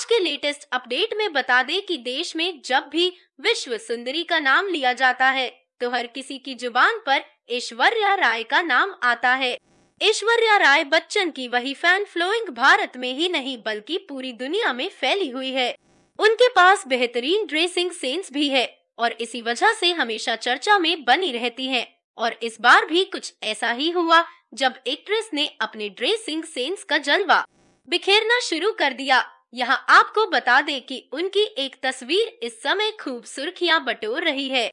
आज के latest update में बता दें कि देश में जब भी विश्व सुंदरी का नाम लिया जाता है तो हर किसी की जुबान पर ऐश्वर्या राय का नाम आता है ऐश्वर्या राय बच्चन की वही फैन फ्लोइंग भारत में ही नहीं बल्कि पूरी दुनिया में फैली हुई है उनके पास बेहतरीन ड्रेसिंग सेंस भी है और इसी वजह से हमेशा चर्चा में बनी रहती हैं और इस बार भी कुछ ऐसा ही हुआ जब एक्ट्रेस ने अपने ड्रेसिंग सेंस का जलवा बिखेरना शुरू कर दिया यहाँ आपको बता दें कि उनकी एक तस्वीर इस समय खूब सुर्खियां बटोर रही है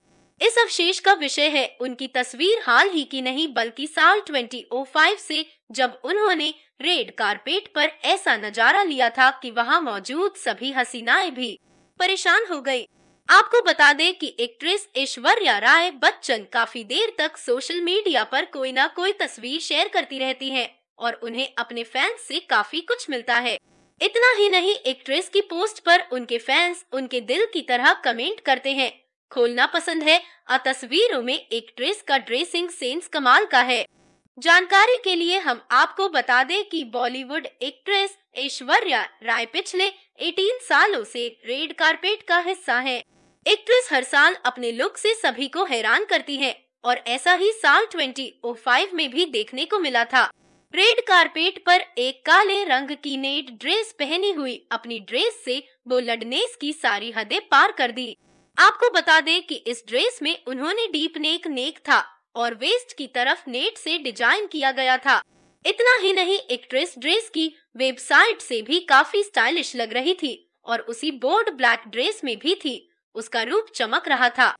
इस अवशेष का विषय है उनकी तस्वीर हाल ही की नहीं बल्कि साल 2005 से जब उन्होंने रेड कारपेट पर ऐसा नजारा लिया था कि वहां मौजूद सभी हसीनाएं भी परेशान हो गयी आपको बता दें कि एक्ट्रेस ऐश्वर्या राय बच्चन काफी देर तक सोशल मीडिया पर कोई ना कोई तस्वीर शेयर करती रहती हैं और उन्हें अपने फैंस से काफी कुछ मिलता है इतना ही नहीं एक्ट्रेस की पोस्ट पर उनके फैंस उनके दिल की तरह कमेंट करते हैं खोलना पसंद है और तस्वीरों में एक्ट्रेस का ड्रेसिंग सेंस कमाल का है जानकारी के लिए हम आपको बता दें कि बॉलीवुड एक्ट्रेस ऐश्वर्या राय पिछले 18 सालों से रेड कारपेट का हिस्सा है एक्ट्रेस हर साल अपने लुक से सभी को हैरान करती है और ऐसा ही साल 2005 में भी देखने को मिला था रेड कारपेट पर एक काले रंग की नेट ड्रेस पहनी हुई अपनी ड्रेस से वो लडनेस की सारी हदें पार कर दी आपको बता दें कि इस ड्रेस में उन्होंने डीप नेक नेक था और वेस्ट की तरफ नेट से डिजाइन किया गया था इतना ही नहीं एक्ट्रेस ड्रेस की वेबसाइट से भी काफी स्टाइलिश लग रही थी और उसी बोर्ड ब्लैक ड्रेस में भी थी उसका रूप चमक रहा था